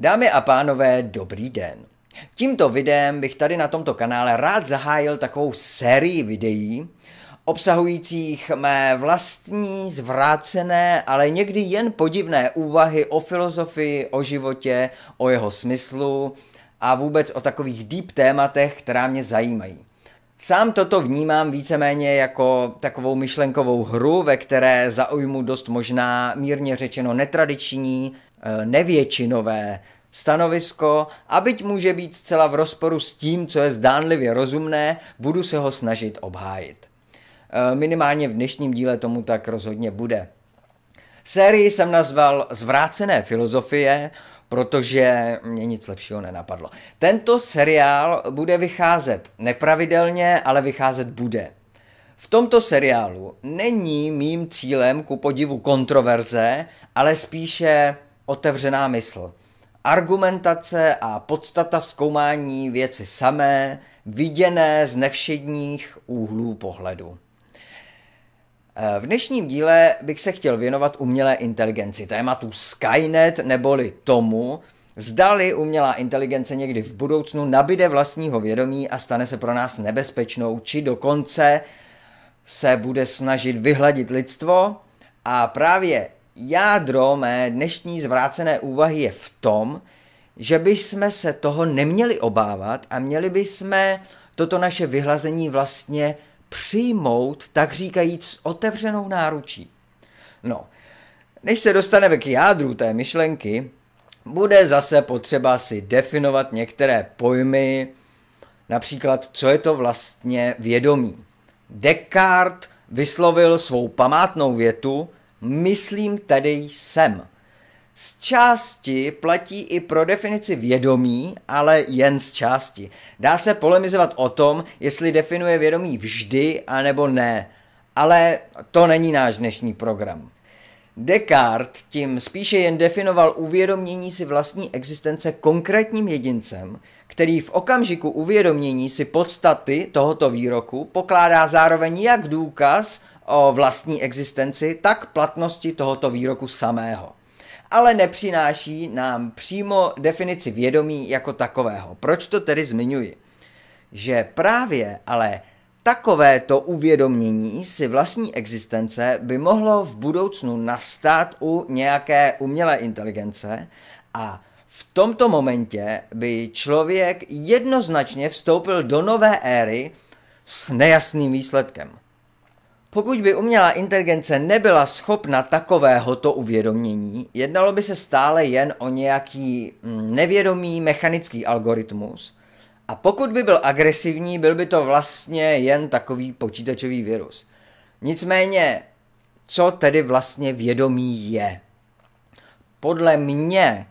Dámy a pánové, dobrý den. Tímto videem bych tady na tomto kanále rád zahájil takovou sérii videí, obsahujících mé vlastní, zvrácené, ale někdy jen podivné úvahy o filozofii, o životě, o jeho smyslu a vůbec o takových deep tématech, která mě zajímají. Sám toto vnímám víceméně jako takovou myšlenkovou hru, ve které zaujmu dost možná mírně řečeno netradiční, Eh, nevětšinové stanovisko a byť může být zcela v rozporu s tím, co je zdánlivě rozumné, budu se ho snažit obhájit. Eh, minimálně v dnešním díle tomu tak rozhodně bude. Sérii jsem nazval Zvrácené filozofie, protože mě nic lepšího nenapadlo. Tento seriál bude vycházet nepravidelně, ale vycházet bude. V tomto seriálu není mým cílem ku podivu kontroverze, ale spíše otevřená mysl. Argumentace a podstata zkoumání věci samé, viděné z nevšedních úhlů pohledu. Eh, v dnešním díle bych se chtěl věnovat umělé inteligenci, tématu Skynet neboli tomu, zdali umělá inteligence někdy v budoucnu nabide vlastního vědomí a stane se pro nás nebezpečnou, či dokonce se bude snažit vyhladit lidstvo. A právě Jádro mé dnešní zvrácené úvahy je v tom, že bychom se toho neměli obávat a měli bychom toto naše vyhlazení vlastně přijmout, tak říkajíc, s otevřenou náručí. No, než se dostaneme k jádru té myšlenky, bude zase potřeba si definovat některé pojmy, například co je to vlastně vědomí. Descartes vyslovil svou památnou větu, Myslím tedy jsem. Z části platí i pro definici vědomí, ale jen z části. Dá se polemizovat o tom, jestli definuje vědomí vždy, anebo ne. Ale to není náš dnešní program. Descartes tím spíše jen definoval uvědomění si vlastní existence konkrétním jedincem, který v okamžiku uvědomění si podstaty tohoto výroku pokládá zároveň jak důkaz o vlastní existenci, tak platnosti tohoto výroku samého. Ale nepřináší nám přímo definici vědomí jako takového. Proč to tedy zmiňuji? Že právě ale takovéto uvědomění si vlastní existence by mohlo v budoucnu nastat u nějaké umělé inteligence a v tomto momentě by člověk jednoznačně vstoupil do nové éry s nejasným výsledkem. Pokud by umělá inteligence nebyla schopna takovéhoto uvědomění, jednalo by se stále jen o nějaký mm, nevědomý mechanický algoritmus. A pokud by byl agresivní, byl by to vlastně jen takový počítačový virus. Nicméně, co tedy vlastně vědomí je? Podle mě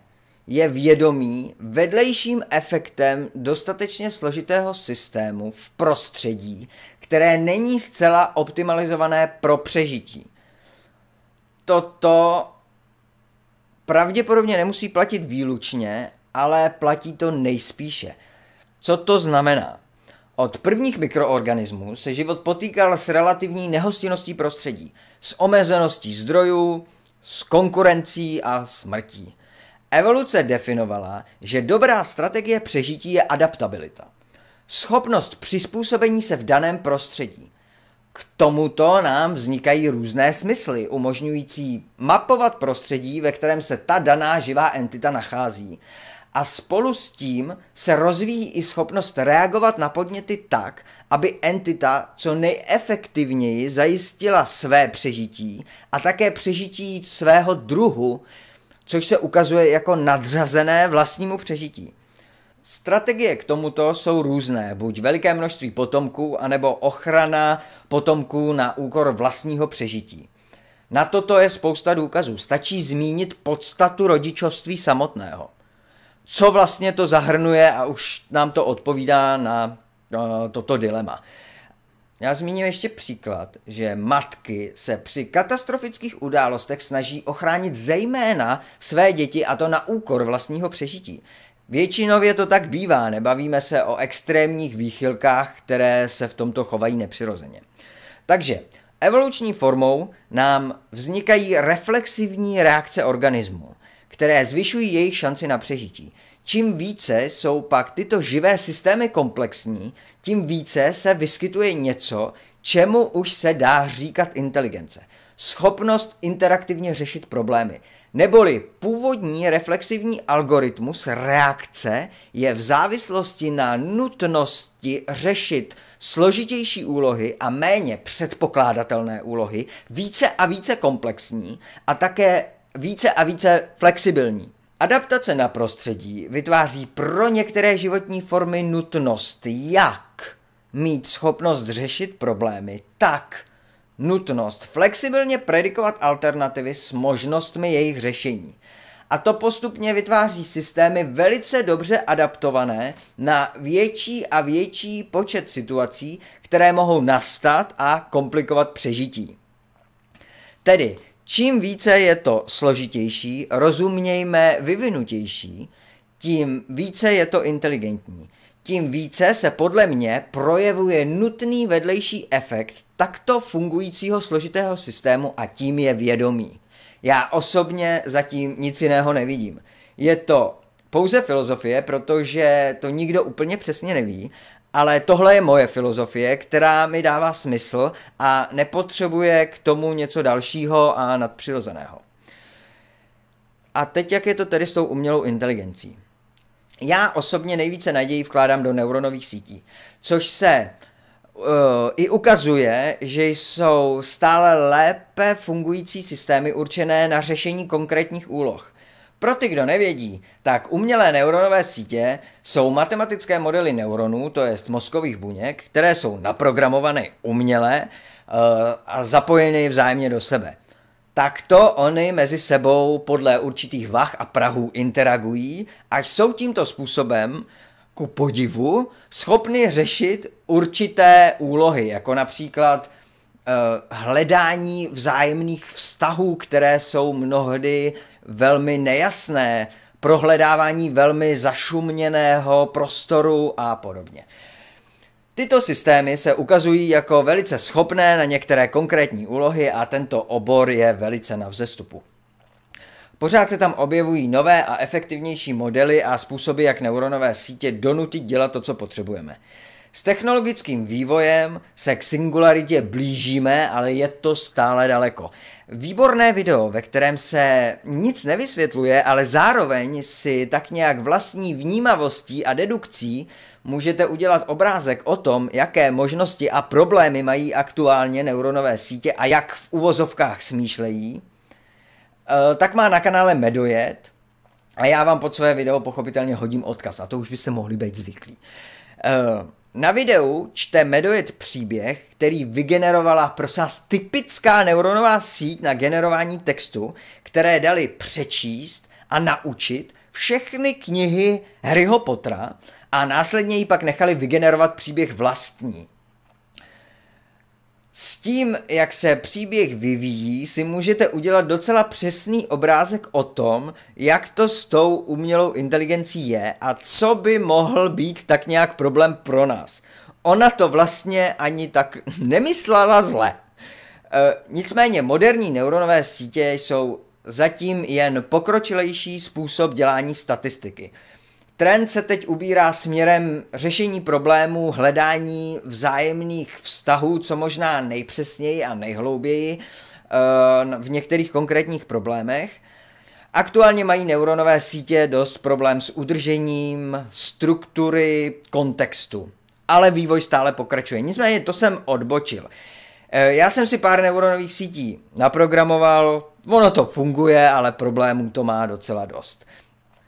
je vědomí vedlejším efektem dostatečně složitého systému v prostředí, které není zcela optimalizované pro přežití. Toto pravděpodobně nemusí platit výlučně, ale platí to nejspíše. Co to znamená? Od prvních mikroorganismů se život potýkal s relativní nehostinností prostředí, s omezeností zdrojů, s konkurencí a smrtí. Evoluce definovala, že dobrá strategie přežití je adaptabilita schopnost přizpůsobení se v daném prostředí. K tomuto nám vznikají různé smysly, umožňující mapovat prostředí, ve kterém se ta daná živá entita nachází. A spolu s tím se rozvíjí i schopnost reagovat na podněty tak, aby entita co nejefektivněji zajistila své přežití a také přežití svého druhu, což se ukazuje jako nadřazené vlastnímu přežití. Strategie k tomuto jsou různé, buď veliké množství potomků, anebo ochrana potomků na úkor vlastního přežití. Na toto je spousta důkazů. Stačí zmínit podstatu rodičovství samotného. Co vlastně to zahrnuje a už nám to odpovídá na uh, toto dilema. Já zmíním ještě příklad, že matky se při katastrofických událostech snaží ochránit zejména své děti a to na úkor vlastního přežití. Většinově to tak bývá, nebavíme se o extrémních výchylkách, které se v tomto chovají nepřirozeně. Takže evoluční formou nám vznikají reflexivní reakce organismu, které zvyšují jejich šanci na přežití. Čím více jsou pak tyto živé systémy komplexní, tím více se vyskytuje něco, čemu už se dá říkat inteligence – schopnost interaktivně řešit problémy. Neboli původní reflexivní algoritmus reakce je v závislosti na nutnosti řešit složitější úlohy a méně předpokládatelné úlohy, více a více komplexní a také více a více flexibilní. Adaptace na prostředí vytváří pro některé životní formy nutnost, jak mít schopnost řešit problémy tak, Nutnost flexibilně predikovat alternativy s možnostmi jejich řešení. A to postupně vytváří systémy velice dobře adaptované na větší a větší počet situací, které mohou nastat a komplikovat přežití. Tedy, čím více je to složitější, rozumějme vyvinutější, tím více je to inteligentní tím více se podle mě projevuje nutný vedlejší efekt takto fungujícího složitého systému a tím je vědomí. Já osobně zatím nic jiného nevidím. Je to pouze filozofie, protože to nikdo úplně přesně neví, ale tohle je moje filozofie, která mi dává smysl a nepotřebuje k tomu něco dalšího a nadpřirozeného. A teď jak je to tedy s tou umělou inteligencí? Já osobně nejvíce naději vkládám do neuronových sítí, což se uh, i ukazuje, že jsou stále lépe fungující systémy určené na řešení konkrétních úloh. Pro ty, kdo nevědí, tak umělé neuronové sítě jsou matematické modely neuronů, to jest mozkových buněk, které jsou naprogramované uměle uh, a zapojeny vzájemně do sebe. Takto oni mezi sebou podle určitých vah a prahů interagují a jsou tímto způsobem ku podivu schopni řešit určité úlohy, jako například eh, hledání vzájemných vztahů, které jsou mnohdy velmi nejasné, prohledávání velmi zašuměného prostoru a podobně. Tyto systémy se ukazují jako velice schopné na některé konkrétní úlohy a tento obor je velice na vzestupu. Pořád se tam objevují nové a efektivnější modely a způsoby, jak neuronové sítě donutit dělat to, co potřebujeme. S technologickým vývojem se k singularitě blížíme, ale je to stále daleko. Výborné video, ve kterém se nic nevysvětluje, ale zároveň si tak nějak vlastní vnímavostí a dedukcí můžete udělat obrázek o tom, jaké možnosti a problémy mají aktuálně neuronové sítě a jak v uvozovkách smýšlejí, e, tak má na kanále Medojet a já vám pod své video pochopitelně hodím odkaz a to už by se mohli být zvyklí. E, na videu čte Medojet příběh, který vygenerovala prosa typická neuronová síť na generování textu, které dali přečíst a naučit všechny knihy Harryho Pottera a následně ji pak nechali vygenerovat příběh vlastní. S tím, jak se příběh vyvíjí, si můžete udělat docela přesný obrázek o tom, jak to s tou umělou inteligencí je a co by mohl být tak nějak problém pro nás. Ona to vlastně ani tak nemyslela zle. E, nicméně moderní neuronové sítě jsou zatím jen pokročilejší způsob dělání statistiky. Trend se teď ubírá směrem řešení problémů, hledání vzájemných vztahů, co možná nejpřesněji a nejhlouběji eh, v některých konkrétních problémech. Aktuálně mají neuronové sítě dost problém s udržením struktury kontextu, ale vývoj stále pokračuje. Nicméně to jsem odbočil. Eh, já jsem si pár neuronových sítí naprogramoval, ono to funguje, ale problémů to má docela dost.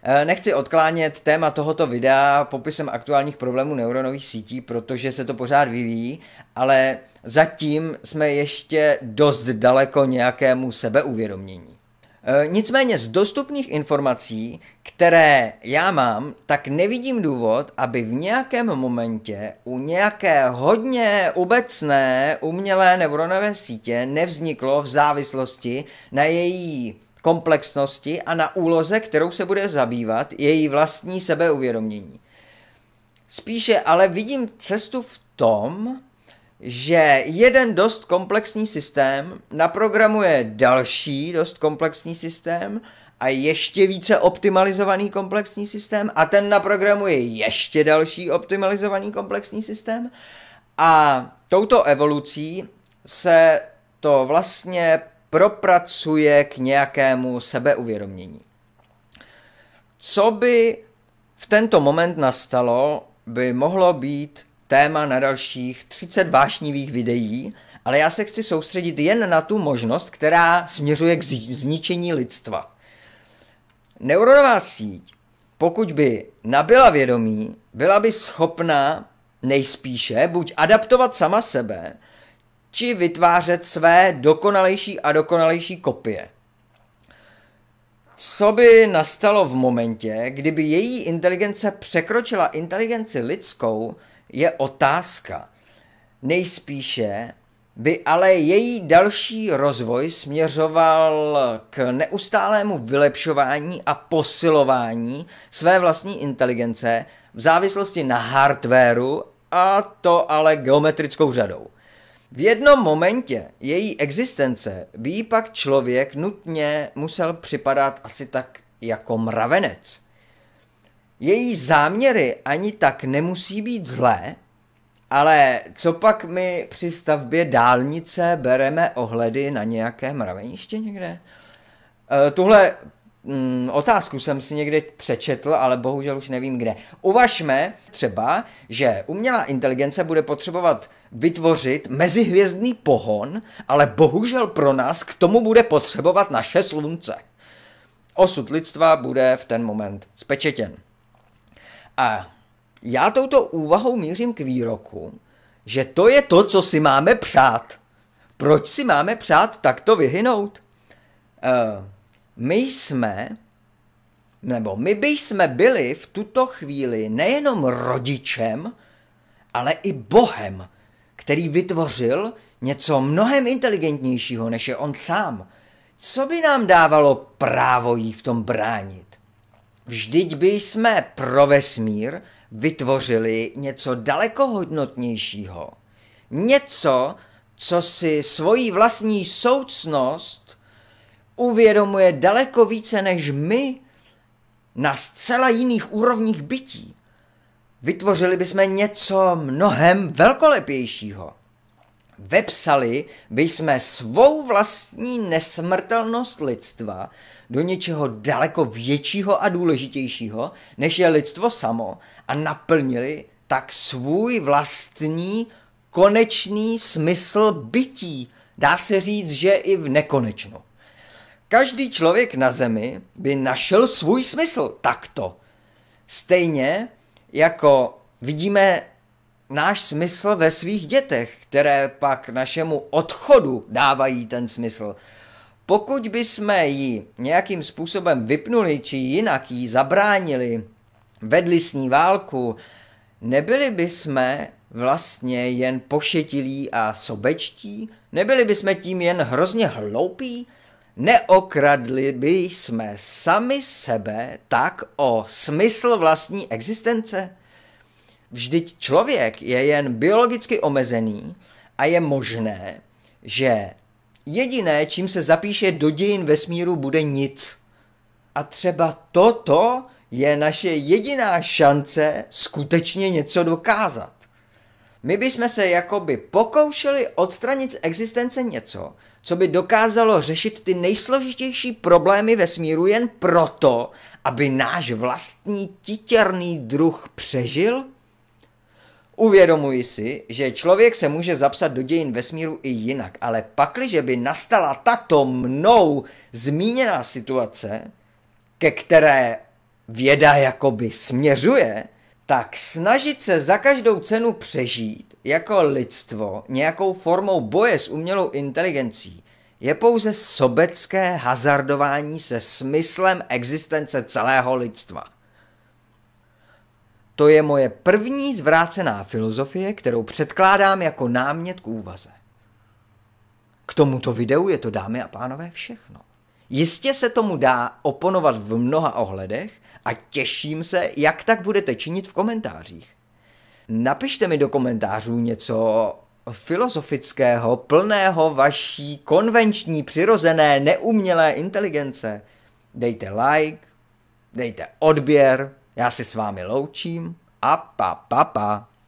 Eh, nechci odklánět téma tohoto videa popisem aktuálních problémů neuronových sítí, protože se to pořád vyvíjí, ale zatím jsme ještě dost daleko nějakému sebeuvědomění. Eh, nicméně z dostupných informací, které já mám, tak nevidím důvod, aby v nějakém momentě u nějaké hodně obecné umělé neuronové sítě nevzniklo v závislosti na její komplexnosti a na úloze, kterou se bude zabývat, její vlastní sebeuvědomění. Spíše ale vidím cestu v tom, že jeden dost komplexní systém naprogramuje další dost komplexní systém a ještě více optimalizovaný komplexní systém a ten naprogramuje ještě další optimalizovaný komplexní systém a touto evolucí se to vlastně propracuje k nějakému sebeuvědomění. Co by v tento moment nastalo, by mohlo být téma na dalších 30 vášnivých videí, ale já se chci soustředit jen na tu možnost, která směřuje k zničení lidstva. Neuronová síť, pokud by nabyla vědomí, byla by schopná nejspíše buď adaptovat sama sebe, či vytvářet své dokonalejší a dokonalejší kopie. Co by nastalo v momentě, kdyby její inteligence překročila inteligenci lidskou, je otázka. Nejspíše by ale její další rozvoj směřoval k neustálému vylepšování a posilování své vlastní inteligence v závislosti na hardwareu, a to ale geometrickou řadou – v jednom momentě její existence by jí pak člověk nutně musel připadat asi tak jako mravenec. Její záměry ani tak nemusí být zlé, ale co pak my při stavbě dálnice bereme ohledy na nějaké mraveniště někde? E, tuhle mm, otázku jsem si někde přečetl, ale bohužel už nevím kde. Uvažme třeba, že umělá inteligence bude potřebovat vytvořit mezihvězdný pohon, ale bohužel pro nás k tomu bude potřebovat naše slunce. Osud lidstva bude v ten moment spečetěn. A já touto úvahou mířím k výroku, že to je to, co si máme přát. Proč si máme přát takto vyhynout? E, my jsme, nebo my by jsme byli v tuto chvíli nejenom rodičem, ale i Bohem, který vytvořil něco mnohem inteligentnějšího, než je on sám. Co by nám dávalo právo jí v tom bránit? Vždyť by jsme pro vesmír vytvořili něco daleko hodnotnějšího. Něco, co si svoji vlastní soucnost uvědomuje daleko více než my na zcela jiných úrovních bytí. Vytvořili bychom něco mnohem velkolepějšího. Vepsali bychom svou vlastní nesmrtelnost lidstva do něčeho daleko většího a důležitějšího, než je lidstvo samo, a naplnili tak svůj vlastní konečný smysl bytí. Dá se říct, že i v nekonečnu. Každý člověk na Zemi by našel svůj smysl takto. Stejně jako vidíme náš smysl ve svých dětech, které pak našemu odchodu dávají ten smysl. Pokud jsme ji nějakým způsobem vypnuli, či jinak ji zabránili, vedli s ní válku, nebyli jsme vlastně jen pošetilí a sobečtí? Nebyli jsme tím jen hrozně hloupí? Neokradli by jsme sami sebe tak o smysl vlastní existence? Vždyť člověk je jen biologicky omezený a je možné, že jediné, čím se zapíše do dějin vesmíru, bude nic. A třeba toto je naše jediná šance skutečně něco dokázat. My bychom se jakoby pokoušeli odstranit z existence něco, co by dokázalo řešit ty nejsložitější problémy vesmíru jen proto, aby náš vlastní titěrný druh přežil? Uvědomuji si, že člověk se může zapsat do dějin vesmíru i jinak, ale pakliže by nastala tato mnou zmíněná situace, ke které věda jakoby směřuje, tak snažit se za každou cenu přežít jako lidstvo nějakou formou boje s umělou inteligencí je pouze sobecké hazardování se smyslem existence celého lidstva. To je moje první zvrácená filozofie, kterou předkládám jako námět k úvaze. K tomuto videu je to, dámy a pánové, všechno. Jistě se tomu dá oponovat v mnoha ohledech, a těším se, jak tak budete činit v komentářích. Napište mi do komentářů něco filozofického, plného vaší konvenční, přirozené, neumělé inteligence. Dejte like, dejte odběr, já si s vámi loučím a pa pa pa.